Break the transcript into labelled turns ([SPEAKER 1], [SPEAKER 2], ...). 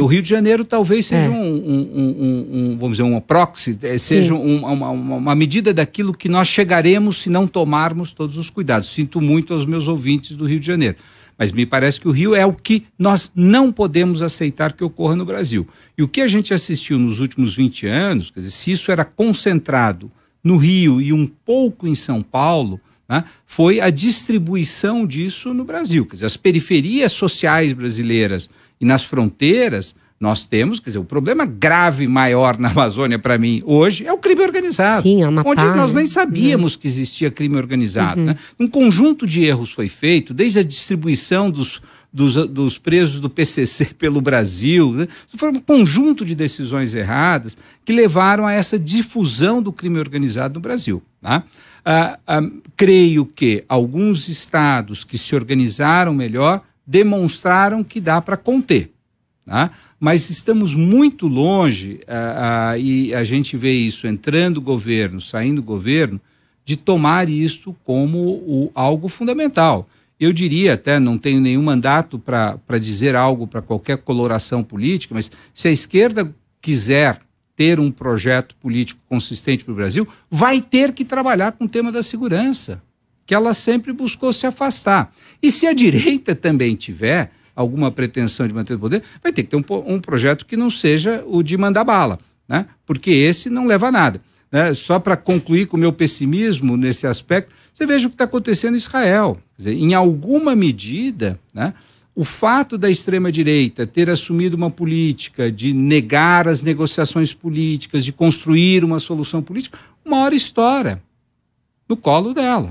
[SPEAKER 1] No Rio de
[SPEAKER 2] Janeiro, talvez seja é. um, um, um, um, vamos dizer, um proxy, é, seja uma, uma, uma, medida daquilo que nós chegaremos se não tomarmos todos os cuidados. Sinto muito aos meus ouvintes do Rio de Janeiro. Mas me parece que o Rio é o que nós não podemos aceitar que ocorra no Brasil. E o que a gente assistiu nos últimos 20 anos, quer dizer, se isso era concentrado no Rio e um pouco em São Paulo, né, foi a distribuição disso no Brasil. Quer dizer, as periferias sociais brasileiras e nas fronteiras nós temos, quer dizer, o problema grave maior na Amazônia para mim hoje é o crime organizado. Sim, Amapá, é onde nós nem né? sabíamos né? que existia crime organizado. Uhum. Né? Um conjunto de erros foi feito, desde a distribuição dos, dos, dos presos do PCC pelo Brasil. Né? Foi um conjunto de decisões erradas que levaram a essa difusão do crime organizado no Brasil. Tá? Ah, ah, creio que alguns estados que se organizaram melhor demonstraram que dá para conter. Né? Mas estamos muito longe, ah, ah, e a gente vê isso entrando governo, saindo governo, de tomar isso como o, algo fundamental. Eu diria até, não tenho nenhum mandato para dizer algo para qualquer coloração política, mas se a esquerda quiser ter um projeto político consistente para o Brasil, vai ter que trabalhar com o tema da segurança, que ela sempre buscou se afastar. E se a direita também tiver, alguma pretensão de manter o poder, vai ter que ter um, um projeto que não seja o de mandar bala, né? porque esse não leva a nada. Né? Só para concluir com o meu pessimismo nesse aspecto, você veja o que está acontecendo em Israel. Dizer, em alguma medida, né, o fato da extrema-direita ter assumido uma política de negar as negociações políticas, de construir uma solução política, uma hora estoura no colo dela.